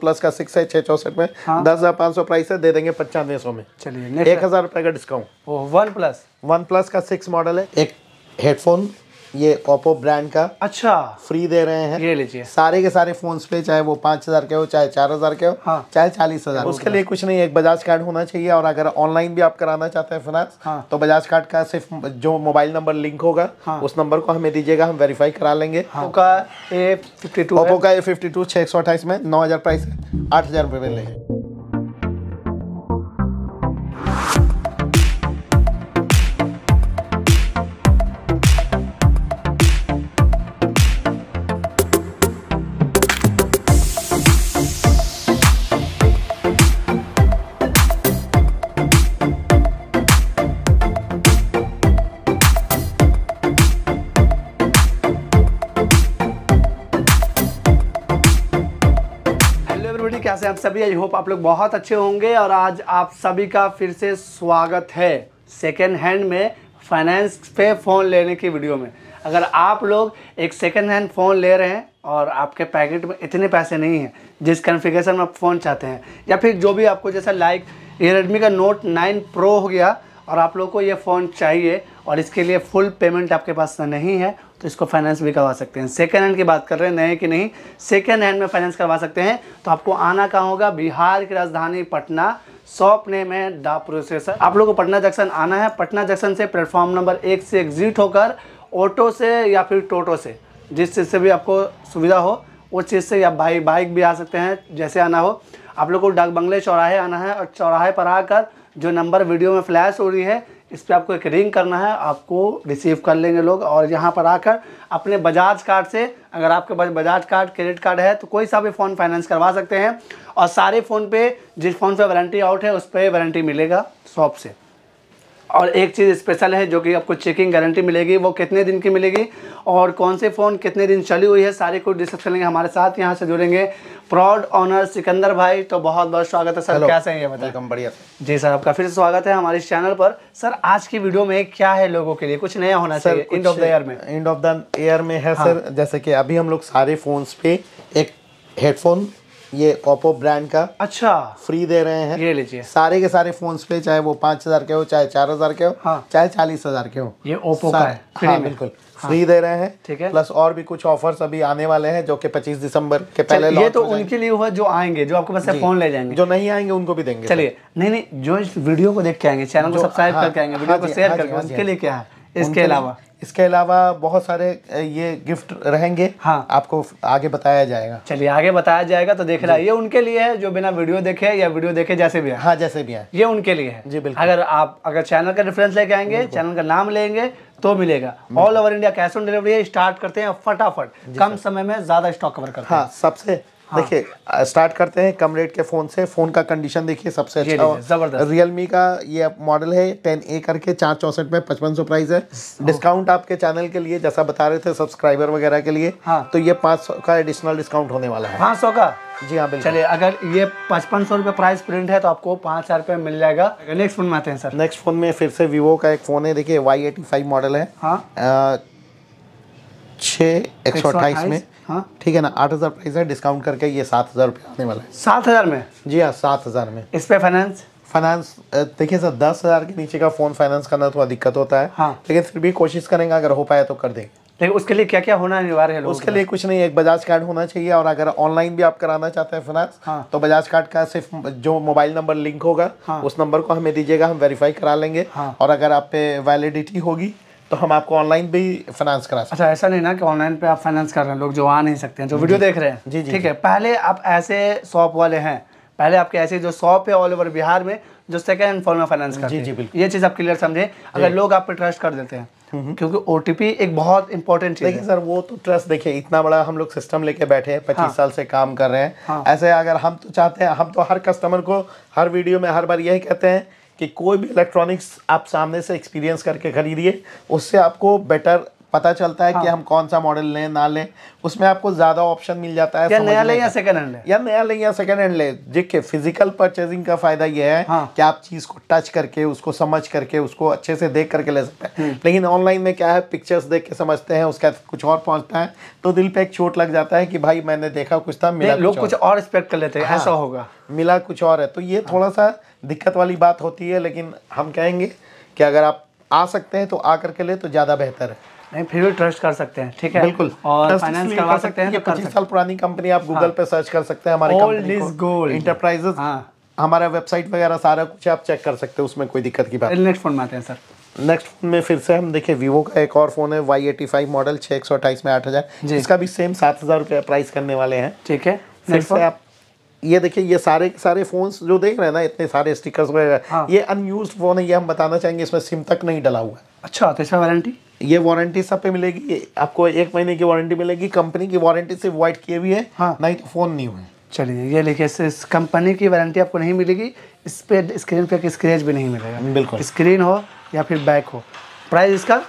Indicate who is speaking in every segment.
Speaker 1: Plus का six है छह चौसठ में हाँ। दस हज़ार पाँच सौ प्राइस है दे देंगे पचानवे सौ में चलिए एक हज़ार रुपए का discount OnePlus OnePlus का सिक्स मॉडल है एक हेडफोन ये ओप्पो ब्रांड का अच्छा फ्री दे रहे हैं ये लीजिए सारे के सारे फोन पे चाहे वो पांच हजार के हो चाहे चार हजार के हो हाँ। चाहे चालीस हजार उसके लिए कुछ नहीं एक बजाज कार्ड होना चाहिए और अगर ऑनलाइन भी आप कराना चाहते हैं फाइनेंस हाँ। तो बजाज कार्ड का सिर्फ जो मोबाइल नंबर लिंक होगा हाँ। उस नंबर को हमें दीजिएगा हम वेरीफाई करा लेंगे ओप्पो हाँ। का ए फिफ्टी टू सौ अट्ठाईस में नौ हजार प्राइस है आठ हजार रुपये में लेंगे
Speaker 2: कैसे आप सभी आई होप आप लोग बहुत अच्छे होंगे और आज आप सभी का फिर से स्वागत है सेकेंड हैंड में फाइनेंस पे फ़ोन लेने की वीडियो में अगर आप लोग एक सेकेंड हैंड फ़ोन ले रहे हैं और आपके पैकेट में इतने पैसे नहीं हैं जिस कन्फिगेशन में आप फ़ोन चाहते हैं या फिर जो भी आपको जैसा लाइक रेडमी का नोट नाइन प्रो हो गया और आप लोग को ये फ़ोन चाहिए और इसके लिए फुल पेमेंट आपके पास नहीं है तो इसको फाइनेंस भी करवा सकते हैं सेकेंड हैंड की बात कर रहे हैं नए कि नहीं सेकेंड हैंड में फाइनेंस करवा सकते हैं तो आपको आना कहाँ होगा बिहार की राजधानी पटना सौंपने में डा प्रोसेसर आप लोग को पटना जंक्शन आना है पटना जंक्शन से प्लेटफॉर्म नंबर एक से एग्जिट होकर ऑटो से या फिर टोटो से जिस चीज़ से भी आपको सुविधा हो उस चीज़ से या बाइक बाइक भी आ सकते हैं जैसे आना हो आप लोग को डाक बंगले चौराहे आना है और चौराहे पर आकर जो नंबर वीडियो में फ्लैश हो रही है इस पर आपको एक रिंग करना है आपको रिसीव कर लेंगे लोग और यहाँ पर आकर अपने बजाज कार्ड से अगर आपके पास बजाज कार्ड क्रेडिट कार्ड है तो कोई सा भी फ़ोन फाइनेंस करवा सकते हैं और सारे फ़ोन पे जिस फ़ोन पे वारंटी आउट है उस पर वारंटी मिलेगा शॉप से और एक चीज़ स्पेशल है जो कि आपको चेकिंग गारंटी मिलेगी वो कितने दिन की मिलेगी और कौन से फ़ोन कितने दिन चली हुई है सारे को डिस्कस करेंगे हमारे साथ यहाँ से जुड़ेंगे प्राउड ऑनर सिकंदर भाई तो बहुत बहुत स्वागत
Speaker 1: है सर कैसे हैं ये बताएं बढ़िया
Speaker 2: जी सर आपका फिर स्वागत है हमारे चैनल पर सर आज की वीडियो में क्या है लोगों के लिए कुछ नया होना sir end of the year
Speaker 1: में एंड ऑफ द ईयर में है सर हाँ। जैसे कि अभी हम लोग सारे फ़ोन्स पे एक हेडफोन ये ओप्पो ब्रांड का अच्छा फ्री दे रहे हैं ये लीजिए सारे के सारे फोन पे चाहे वो पांच हजार के हो चाहे चार हजार के हो हाँ। चाहे चालीस हजार के हो ये ओप्पो का है हाँ, बिल्कुल हाँ। फ्री दे रहे हैं ठीक है प्लस और भी कुछ ऑफर्स अभी आने वाले हैं जो कि 25 दिसंबर के पहले ये तो उनके
Speaker 2: लिए हुआ जो आएंगे जो आपको पास फोन ले जाएंगे जो नहीं आएंगे उनको
Speaker 1: भी देंगे चलिए
Speaker 2: नहीं नहीं जो इस वीडियो को देख के आएंगे चैनल को सब्सक्राइब हाँ। करके आएंगे वीडियो हाँ को शेयर हाँ करके उनके लिए क्या है इसके अलावा
Speaker 1: इसके अलावा बहुत सारे ये गिफ्ट रहेंगे हाँ आपको आगे बताया जाएगा
Speaker 2: चलिए आगे बताया जाएगा तो देख रहा है ये उनके लिए है जो बिना वीडियो देखे या वीडियो देखे जैसे भी है हाँ जैसे भी है ये उनके लिए है जी बिल्कुल अगर आप अगर चैनल का रेफरेंस लेके आएंगे चैनल का नाम लेंगे तो मिलेगा all over India cash on delivery start करते हैं फटाफट कम समय में ज्यादा स्टॉक कवर करते हाँ, हैं
Speaker 1: सबसे हाँ। देखिए स्टार्ट करते हैं कम रेट के फ़ोन से फ़ोन का कंडीशन देखिए सबसे अच्छा जबरदस्त रियलमी का ये मॉडल है टेन ए करके चार चौसठ में पचपन सौ प्राइस है डिस्काउंट हाँ। आपके चैनल के लिए जैसा बता रहे थे सब्सक्राइबर वगैरह के लिए हाँ। तो ये पाँच सौ का एडिशनल डिस्काउंट होने वाला है पाँच सौ का जी हाँ बिल्कुल चलिए
Speaker 2: अगर ये पचपन सौ रुपये प्राइस प्रिंट है तो आपको पाँच हज़ार रुपये मिल जाएगा नेक्स्ट फोन में आते हैं सर
Speaker 1: नेक्स्ट फोन में फिर से वीवो का एक फ़ोन है देखिए वाई एटी फाइव मॉडल है हाँ छः एक सौ अट्ठाईस में हाँ ठीक है ना आठ हज़ार प्राइस है डिस्काउंट करके ये सात हज़ार रुपये आने वाला है सात हज़ार में जी हाँ सात हज़ार में इस पर फाइनेंस फाइनेंस देखिए सर दस हज़ार के नीचे का फ़ोन फाइनेंस करना थोड़ा दिक्कत होता है हाँ लेकिन फिर भी कोशिश करेंगे अगर हो पाए तो कर देंगे लेकिन उसके लिए क्या क्या होना अनिवार्य है उसके लिए कुछ नहीं एक बजाज कार्ड होना चाहिए और अगर ऑनलाइन भी आप कराना चाहते हैं फाइनेंस हाँ। तो बजाज कार्ड का सिर्फ जो मोबाइल नंबर लिंक होगा हाँ। उस नंबर को हमें दीजिएगा हम वेरीफाई करा लेंगे हाँ। और अगर आप पे वैलिडिटी होगी तो हम आपको ऑनलाइन भी फाइनेंस करा सकते अच्छा ऐसा नहीं ना कि ऑनलाइन पे आप फाइनेंस कर रहे हैं लोग जो आ नहीं सकते हैं जो वीडियो देख रहे हैं जी जी ठीक है पहले
Speaker 2: आप ऐसे शॉप वाले हैं पहले आपके ऐसे जो शॉप है ऑल ओवर बिहार में जो सेकेंड हैंड फोन में फाइनेंस करते जी, जी, बिल्कुल ये चीज़ आप क्लियर समझें अगर लोग आप पे ट्रस्ट कर देते हैं हम्म, हम्म। क्योंकि ओ
Speaker 1: एक बहुत इंपॉर्टेंट चीज देखिए सर वो तो ट्रस्ट देखिए इतना बड़ा हम लोग सिस्टम लेके बैठे हैं पच्चीस हाँ। साल से काम कर रहे हैं हाँ। ऐसे अगर हम तो चाहते हैं हम तो हर कस्टमर को हर वीडियो में हर बार यही कहते हैं कि कोई भी इलेक्ट्रॉनिक्स आप सामने से एक्सपीरियंस करके खरीदिए उससे आपको बेटर पता चलता है हाँ। कि हम कौन सा मॉडल लें ना लें उसमें आपको ज़्यादा ऑप्शन मिल जाता है या नया लें या सेकेंड हैंड लें या नया लें या सेकंड हैंड लें देखिए फिजिकल परचेजिंग का फ़ायदा यह है हाँ। कि आप चीज़ को टच करके उसको समझ करके उसको अच्छे से देख करके ले सकते हैं हम्म। लेकिन ऑनलाइन में क्या है पिक्चर्स देख के समझते हैं उसके कुछ और पहुंचता है तो दिल पे एक चोट लग जाता है कि भाई मैंने देखा कुछ था मिला लोग कुछ और
Speaker 2: एक्सपेक्ट कर लेते हैं हाँ, ऐसा
Speaker 1: होगा मिला कुछ और है तो ये हाँ। थोड़ा सा दिक्कत वाली बात होती है लेकिन हम कहेंगे कि अगर आप आ सकते हैं तो आ करके ले तो ज़्यादा बेहतर है नहीं फिर भी ट्रस्ट कर सकते हैं ठीक है बिल्कुल और फाइनेंस करवा सकते सकते हैं तो पच्चीस साल पुरानी कंपनी आप गूगल हाँ। पे सर्च कर सकते हैं हमारे कंपनी गोल्ड इंटरप्राइजेस हमारा वेबसाइट वगैरह सारा कुछ आप चेक कर सकते हैं उसमें कोई दिक्कत की बात नेक्स्ट फोन में आते हैं सर नेक्स्ट फोन में फिर से हम देखिए वीवो का एक और फोन है वाई एटी फाइव मॉडल छः एक सौ अट्ठाईस में आठ हज़ार इसका भी सेम सात हज़ार रुपये प्राइस करने वाले हैं ठीक है फिर से आप ये देखिए ये सारे सारे फोन्स जो देख रहे हैं ना इतने सारे स्टिकर्स वगैरह हाँ। ये अनयूज फ़ोन है ये हम बताना चाहेंगे इसमें सिम तक नहीं डला हुआ है अच्छा तो वारंटी ये वारंटी सब पे मिलेगी आपको एक महीने की वारंटी मिलेगी कंपनी की वारंटी सिर्फ वाइट की भी है हाँ नहीं तो फ़ोन नहीं हुए चलिए ये
Speaker 2: लिखिए इस कंपनी की वारंटी आपको नहीं मिलेगी इस पर स्क्रीन पे स्क्रेच भी नहीं मिलेगा बिल्कुल स्क्रीन हो या
Speaker 1: फिर बैक हो प्राइस इसका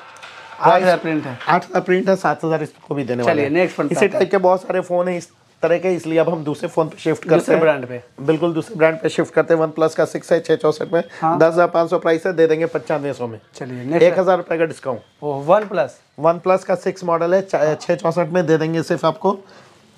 Speaker 1: आठ हज़ार प्रिंट है आठ हज़ार प्रिंट है सात हज़ार इसको भी देने वाले नेक्स्ट इसी टाइप के बहुत सारे फ़ोन है इस तरह के इसलिए अब हम दूसरे फोन पे शिफ्ट करते हैं ब्रांड पे बिल्कुल दूसरे ब्रांड पे शिफ्ट करते हैं वन प्लस का सिक्स है छह चौसठ में हाँ। दस हज़ार पाँच सौ प्राइस है दे देंगे पचानवे सौ में चलिए एक हज़ार रुपए का discount OnePlus OnePlus का सिक्स मॉडल है हाँ। छह चौसठ में दे देंगे सिर्फ आपको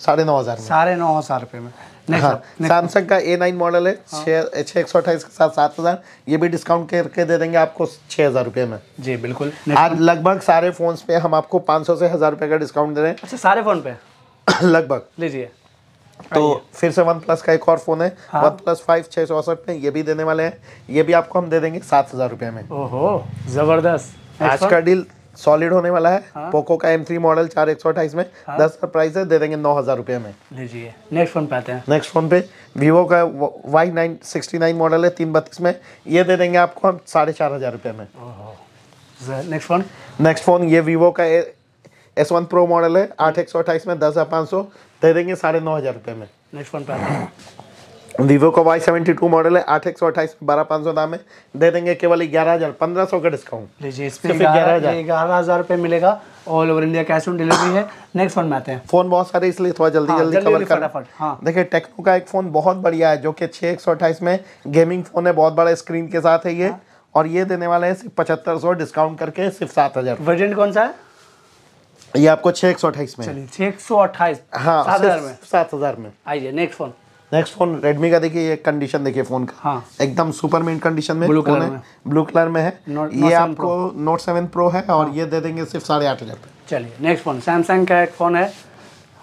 Speaker 1: साढ़े नौ हज़ार साढ़े नौ हज़ार रुपए में सैमसंग हाँ, का ए नाइन मॉडल है छः छः एक सौ अट्ठाईस के साथ सात हज़ार ये भी डिस्काउंट करके दे देंगे आपको छः हज़ार रुपये में जी बिल्कुल आज लगभग सारे फ़ोन्स पे हम आपको पाँच सौ से हज़ार रुपये का डिस्काउंट दे रहे हैं अच्छा सारे फ़ोन पे लगभग लीजिए तो फिर से वन प्लस का एक और फोन है वन प्लस फाइव छः सौ अड़सठ में ये भी देने वाले हैं ये भी आपको हम दे देंगे सात हज़ार रुपये में ओहो ज़बरदस्त आज का डील सॉलिड होने वाला है हाँ? पोको का एम थ्री मॉडल चार एक सौ अट्ठाईस में हाँ? दस का प्राइस है दे देंगे नौ हज़ार रुपये में लीजिए नेक्स्ट फोन पे आते हैं नेक्स्ट फोन पे वीवो का Y nine sixty nine model है तीन बत्तीस में ये दे देंगे आपको हम साढ़े चार हज़ार रुपये में नेक्स्ट फोन नेक्स्ट फोन ये वीवो का एस वन प्रो मॉडल है हाँ। आठ एक सौ अट्ठाईस में दस हज़ार पाँच सौ दे देंगे साढ़े नौ हज़ार रुपये में नेक्स्ट वन पे वीवो का वाई सेवेंटी टू मॉडल है आठ एक सौ अट्ठाईस बारह पाँच सौ दाम है दे देंगे केवल ग्यारह हज़ार पंद्रह सौ का डिस्काउंट
Speaker 2: लीजिए इस पर ग्यारह
Speaker 1: हज़ार रुपये मिलेगा all over India cash on delivery है नेक्स्ट फोन में आते हैं फोन बहुत सारे इसलिए थोड़ा जल्दी हाँ, जल्दी, कवर कर हाँ। देखिए टेक्नो का एक फोन बहुत बढ़िया है जो कि छः एक सौ अट्ठाईस में गेमिंग फोन है बहुत बड़ा स्क्रीन के साथ है ये हाँ। और ये देने वाला है सिर्फ पचहत्तर सौ डिस्काउंट करके सिर्फ सात हज़ार वर्जेंट कौन सा है ये आपको छह एक सौ अट्ठाईस में छह एक सौ अट्ठाईस हाँ सात हज़ार में सात हज़ार में आइए next phone next phone Redmi का देखिए ये कंडीशन देखिए फोन का हाँ। एकदम सुपर मिंट कंडीशन में ब्लू कलर में ब्लू कलर में है नोट, ये आपको नोट सेवन प्रो है और हाँ। ये दे देंगे सिर्फ साढ़े आठ हज़ार चलिए नेक्स्ट फोन सैमसंग का एक फ़ोन है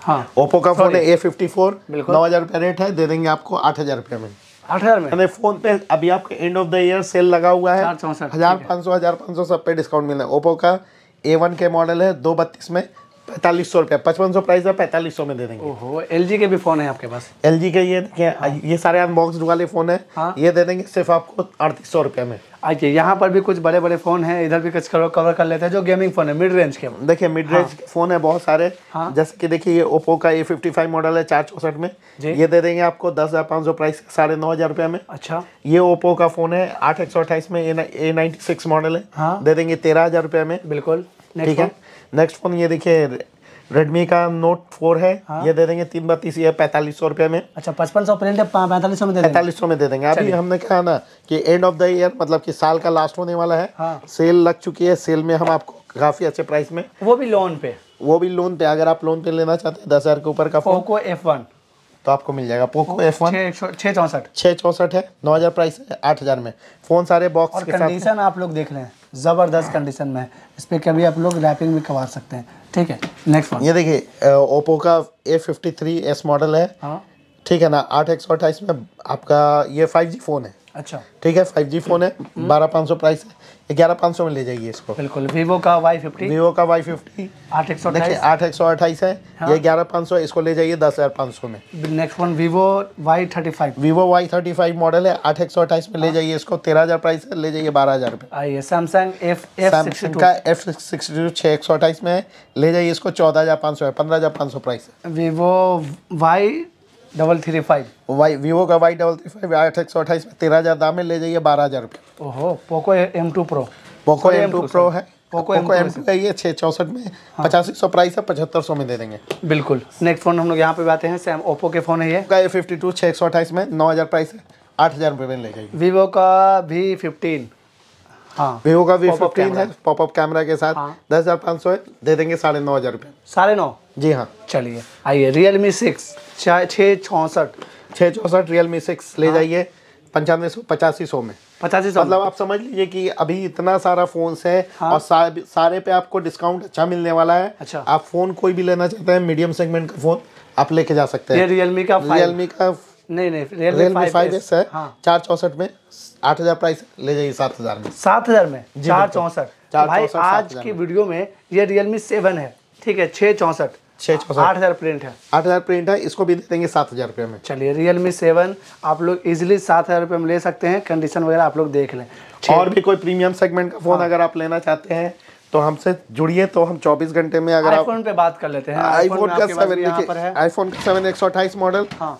Speaker 1: हाँ ओप्पो का फ़ोन है ए फिफ्टी फोर नौ हज़ार रुपया रेट है दे देंगे आपको आठ हज़ार रुपये में आठ हज़ार में फोन पे अभी आपके end of the year sale लगा हुआ है हज़ार पाँच सौ हज़ार पाँच सौ सब पे डिस्काउंट मिला है ओप्पो का ए वन के मॉडल है दो बत्तीस में पैंतालीस सौ रुपया पचपन सौ प्राइस है पैंतालीस सौ में दे देंगे एल जी के भी फ़ोन है आपके पास एल जी के ये हाँ। ये सारे अनबॉक्स वाले फ़ोन है हाँ। ये दे देंगे सिर्फ आपको अड़तीस सौ रुपये में अच्छा यहाँ पर भी कुछ बड़े बड़े फ़ोन है इधर भी कुछ कवर कर लेते हैं जो गेमिंग फ़ोन है मिड रेंज के देखिए मिड रेंज हाँ। फ़ोन है बहुत सारे हाँ। जैसे कि देखिए ये ओप्पो का ए फिफ्टी फाइव मॉडल है चार चौसठ में ये दे देंगे आपको दस हज़ार पाँच सौ प्राइस साढ़े नौ हज़ार रुपये में अच्छा ये ओप्पो का फ़ोन है आठ एक सौ अट्ठाईस में ए नाइनटी सिक्स मॉडल है हाँ। दे देंगे तेरह हज़ार रुपये में बिल्कुल ठीक है नेक्स्ट फोन ये देखिए रेडमी का नोट फोर है हाँ? ये दे देंगे तीन बत्तीस ये पैंतालीस सौ रुपये में अच्छा पचपन सौ प्रिंट पैंतालीस सौ में पैंतालीस सौ में दे देंगे अभी हमने कहा ना कि एंड ऑफ द ईयर मतलब कि साल का लास्ट होने वाला है हाँ? सेल लग चुकी है सेल में हम आपको काफी अच्छे प्राइस में वो भी लोन पे वो भी लोन पे अगर आप लोन पे लेना चाहते हैं दस हजार के ऊपर का फोन एफ वन तो आपको मिल जाएगा पोको एफ वन छः चौंसठ छः चौंसठ है नौ हज़ार प्राइस है आठ हज़ार में फ़ोन सारे बॉक्स और कंडीशन
Speaker 2: आप लोग देख रहे हैं ज़बरदस्त कंडीशन में है इस पर कभी आप लोग रैपिंग भी करवा सकते हैं ठीक है
Speaker 1: नेक्स्ट ये देखिए ओप्पो का A fifty three S model है हाँ ठीक है ना आठ एक सौ अट्ठाईस में आपका ये फाइव जी फ़ोन है अच्छा ठीक है फाइव जी फोन है हम्म। बारह पाँच सौ प्राइस है ग्यारह पाँच सौ में ले जाइए इसको बिल्कुल वीवो का वाई फिफ्टी वीवो का वाई फिफ्टी आठ एक सौ देखिए आठ एक सौ अट्ठाईस है हाँ। ये ग्यारह पाँच सौ इसको ले जाइए दस हज़ार पाँच सौ में next phone Vivo Y thirty five Vivo Y thirty five model है आठ एक सौ अट्ठाईस में ले हाँ। जाइए इसको तेरह हज़ार प्राइस है ले जाइए बारह हज़ार रुपये आइए सैमसंग एफ एफ सैमसंग का एफ सिक्सटी टू छः एक सौ अट्ठाईस में है ले जाइए इसको चौदह हज़ार पाँच सौ है पंद्रह हज़ार पाँच सौ प्राइस है Vivo Y double three five Y Vivo का वाई डबल थ्री फाइव आठ एक सौ अट्ठाईस में तेरह हज़ार दाम में ले जाइए बारह हज़ार रुपये ओहो Poco M two pro Poco M two pro है पोको एम एम टू है छः चौंसठ में हाँ। पचासी सौ प्राइस है पचहत्तर सौ में दे देंगे बिल्कुल नेक्स्ट फ़ोन हम लोग यहाँ पे आते हैं सैम ओप्पो के फ़ोन है ये का ए फिफ्टी टू छः एक सौ अट्ठाईस में नौ हज़ार प्राइस है आठ हज़ार रुपये में ले जाइए वीवो का वी फिफ्टीन हाँ वीवो का वी फिफ्टीन है पॉपअप कैमरा के साथ हाँ। दस हज़ार पाँच सौ है दे देंगे साढ़े नौ हज़ार रुपये साढ़े नौ जी हाँ चलिए आइए रियल मी सिक्स छः चौंसठ छः चौंसठ रियल मी सिक्स ले हाँ। जाइए पंचानवे सौ पचासी सौ में पचासी सौ मतलब आप समझ लीजिए कि अभी इतना सारा फोन्स है हाँ? और सा, सारे पे आपको डिस्काउंट अच्छा मिलने वाला है अच्छा आप फोन कोई भी लेना चाहते हैं मीडियम सेगमेंट का फोन आप लेके जा सकते हैं रियलमी का रियलमी का नहीं नहीं रियलमी फाइव एस है हाँ। चार चौसठ में आठ हजार प्राइस ले जाइए सात हजार में सात हजार में चार चौसठ भाई आज की
Speaker 2: वीडियो में ये रियलमी सेवन है ठीक है छः चौसठ प्रिंट है
Speaker 1: आठ हज़ार प्रिंट है इसको भी दे देंगे सात हज़ार रुपये में चलिए रियलमी सेवन आप लोग इजिली सात हज़ार रुपये में ले सकते हैं कंडीशन वगैरह आप लोग देख लें और भी कोई प्रीमियम सेगमेंट का फ़ोन हाँ। अगर आप लेना चाहते हैं तो हमसे जुड़िए तो हम 24 घंटे में अगर आईफोन
Speaker 2: पे बात कर लेते हैं आईफोन का सेवन
Speaker 1: आईफोन का सेवन एक सौ अट्ठाईस मॉडल हाँ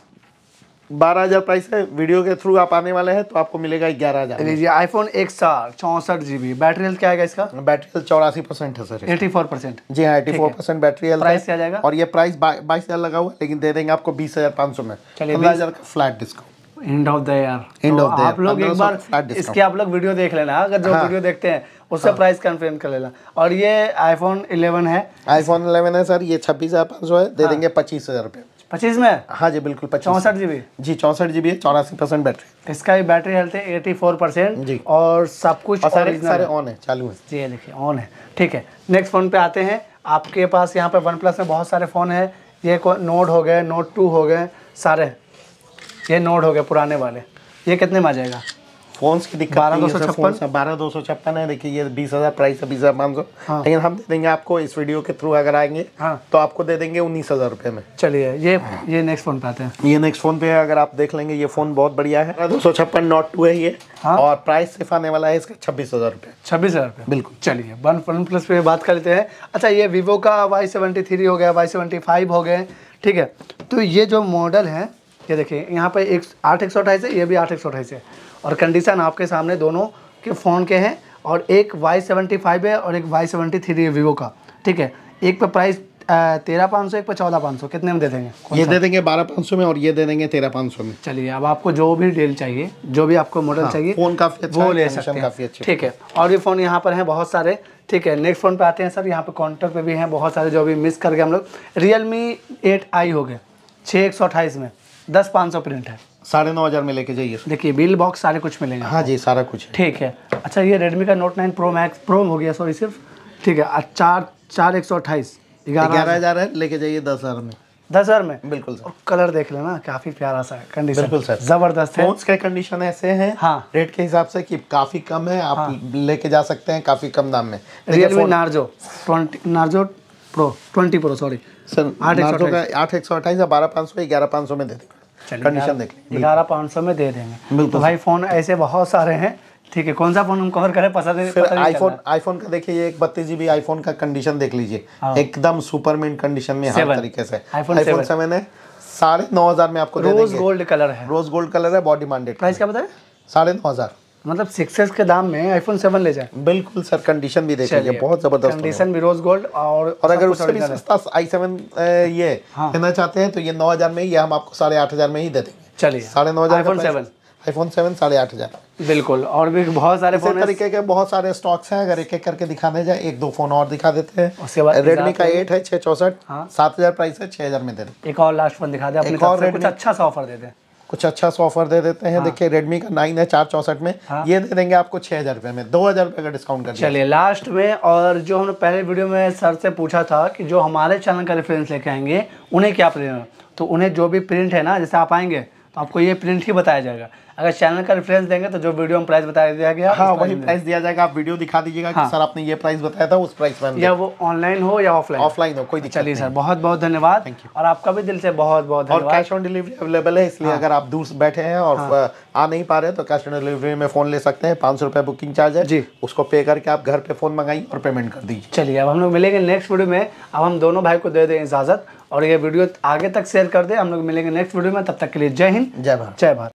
Speaker 1: बारह हजार प्राइस है वीडियो के थ्रू आप आने वाले हैं तो आपको मिलेगा ग्यारह हजार लीजिए आईफोन एक साल चौसठ जीबी बैटरी हेल्थ क्या आएगा इसका बैटरी हेल्थ चौरासी परसेंट है सर एटी फोर परसेंट जी हाँ eighty four percent battery health price क्या जाएगा और ये प्राइस बाईस हजार लगा हुआ लेकिन दे देंगे आपको बीस हजार पाँच सौ में चलिए हजार का flat discount
Speaker 2: end of the year end of the आप लोग एक बार इसके आप
Speaker 1: लोग वीडियो देख लेना हाँ, अगर जो वीडियो
Speaker 2: हाँ। देखते हैं हाँ। उससे हाँ। प्राइस कंफर्म कर लेना
Speaker 1: और ये आईफोन 11 है आईफोन 11 है सर ये छब्बीस हजार पाँच सौ है दे देंगे पच्चीस हजार रुपये पच्चीस में हाँ जी बिल्कुल चौंसठ जीबी जी चौंसठ जीबी है चौरासी परसेंट बैटरी तो इसका भी बैटरी हेल्थ है एटी फोर परसेंट जी और सब कुछ और सारे ऑन है चालू है जी देखिए ऑन है ठीक है
Speaker 2: नेक्स्ट फ़ोन पे आते हैं आपके पास यहाँ पर वन प्लस में बहुत सारे फ़ोन है ये नोट हो गए नोट टू हो गए सारे ये नोट हो गए पुराने वाले ये कितने में आ जाएगा फोन्स की दिक्कत बारह दो सौ छप्पन हाँ,
Speaker 1: बारह दो सौ छप्पन है देखिए ये बीस हज़ार प्राइस है बीस हज़ार पाँच सौ हाँ। लेकिन हम दे देंगे आपको इस वीडियो के थ्रू अगर आएंगे हाँ तो आपको दे देंगे उन्नीस हज़ार रुपए में चलिए ये ये नेक्स्ट फ़ोन पे आते हैं ये नेक्स्ट फ़ोन पे है अगर आप देख लेंगे ये फ़ोन बहुत बढ़िया है दो सौ छप्पन नॉट टू है ये हाँ? और प्राइस सिर्फ आने वाला है इसका छब्बीस हज़ार रुपये छब्बीस हज़ार रुपये बिल्कुल चलिए वन वन प्लस पे बात कर लेते हैं अच्छा ये वीवो का वाई सेवेंटी
Speaker 2: थ्री हो गया वाई सेवेंटी फाइव हो गए ठीक है तो ये जो मॉडल है ये देखिए यहाँ पे एक आठ एक सौ अठाईस है ये भी आठ एक सौ अठाईस है और कंडीशन आपके सामने दोनों के फ़ोन के हैं और एक वाई सेवेंटी फाइव है और एक वाई सेवेंटी थ्री है वीवो का ठीक है एक पर प्राइस तेरह पाँच सौ एक पर चौदह पाँच सौ कितने में दे देंगे ये दे
Speaker 1: देंगे बारह पाँच सौ में और ये दे देंगे तेरह पाँच सौ में चलिए अब आपको जो भी डील चाहिए जो भी आपको मॉडल हाँ, चाहिए फ़ोन काफ़ी अच्छा वो ले सकते हैं ठीक है
Speaker 2: और ये फ़ोन यहाँ पर हैं बहुत सारे ठीक है नेक्स्ट फ़ोन पे आते हैं सर यहाँ पर कॉन्टेक्ट पर भी हैं बहुत सारे जो भी मिस कर गए हम लोग रियल मी एट आई हो गए छः एक सौ अट्ठाईस में दस पाँच सौ प्रिंट है साढ़े नौ हज़ार में लेके जाइए देखिए बिल बॉक्स सारे कुछ मिलेंगे हाँ जी सारा कुछ ठीक है अच्छा ये रेडमी का note nine pro max pro हो गया सॉरी सिर्फ ठीक है चार चार एक सौ अट्ठाईस ग्यारह हज़ार
Speaker 1: है लेके जाइए दस हज़ार में दस हज़ार में बिल्कुल और कलर देख लेना काफ़ी प्यारा सा कंडीशन बिल्कुल सर ज़बरदस्त है फोन्स के कंडीशन ऐसे है हाँ रेट के हिसाब से कि काफ़ी कम है आप हाँ। लेके जा सकते हैं काफ़ी कम दाम में Realme Narzo twenty Narzo pro twenty pro sorry sir आठ एक सौ अट्ठाईस बारह पाँच सौ ग्यारह पाँच सौ में दे देगा कंडीशन देख ग्यारह पाँच सौ में दे देंगे
Speaker 2: तो भाई फ़ोन ऐसे बहुत सारे हैं ठीक है कौन सा फोन हम कवर करें पसंद फिर आईफोन
Speaker 1: आईफोन का देखिए ये एक बत्तीस जीबी आईफोन का कंडीशन देख लीजिए हाँ। एकदम सुपर मेन कंडीशन में हर तरीके से आईफोन से मैंने साढ़े नौ हजार में आपको रोज गोल्ड कलर है रोज गोल्ड कलर है बॉडी मांडेड प्राइस क्या बताए साढ़े नौ हजार मतलब सिक्सेस के दाम में आईफोन सेवन ले जाए बिल्कुल सर कंडीशन भी देखेंगे बहुत जबरदस्त कंडीशन भी रोज गोल्ड और और अगर उससे भी सस्ता आई सेवन ये हाँ। लेना चाहते हैं तो ये नौ हजार में ये हम आपको साढ़े आठ हजार में ही दे देंगे चलिए साढ़े नौ हजार सेवन आईफोन सेवन साढ़े आठ हजार बिल्कुल और भी बहुत सारे फोन तरीके के बहुत सारे स्टॉक्स हैं अगर एक एक करके दिखाने जाए एक दो फोन और दिखा देते हैं उसके बाद रेडमी का एट है छह चौसठ हाँ। सात हजार प्राइस है छह हजार में दे देते एक और लास्ट फोन दिखा दे अपने कुछ अच्छा सा ऑफर देते हैं कुछ अच्छा सा ऑफर दे देते हैं हाँ। देखिए रेडमी का नाइन है चार चौसठ में हाँ। ये दे देंगे आपको छः हज़ार रुपये में दो हज़ार रुपये का डिस्काउंट कर चलिए
Speaker 2: लास्ट में और जो हमने पहले वीडियो में सर से पूछा था कि जो हमारे चैनल का रेफरेंस लेके आएंगे उन्हें क्या प्रिंट तो उन्हें जो भी प्रिंट है ना जैसे आप आएंगे तो आपको ये प्रिंट ही बताया जाएगा अगर चैनल का रेफरेंस देंगे तो जो हाँ, वीडियो में प्राइस बताया दिया गया हाँ वही प्राइस दिया जाएगा
Speaker 1: आप वीडियो दिखा दीजिएगा हाँ। कि सर आपने ये प्राइस बताया था उस प्राइस में या वो ऑनलाइन हो या ऑफलाइन ऑफलाइन हो कोई दिक्कत चलिए सर बहुत बहुत धन्यवाद थैंक यू और आपका भी दिल से बहुत बहुत और कैश ऑन डिलीवरी अवेलेबल है इसलिए हाँ। अगर आप दूर बैठे हैं और हाँ। आ नहीं पा रहे तो कैश ऑन डिलीवरी में फोन ले सकते हैं पाँच सौ रुपये बुकिंग चार्ज है जी उसको पे करके आप घर पे फोन मंगाइए और पेमेंट कर दीजिए चलिए अब हम लोग मिलेंगे नेक्स्ट वीडियो में अब हम दोनों भाई
Speaker 2: को दे दें इजाजत और ये वीडियो आगे तक शेयर कर दे हम लोग मिलेंगे नेक्स्ट वीडियो में तब तक के लिए जय हिंद जय भारत जय भारत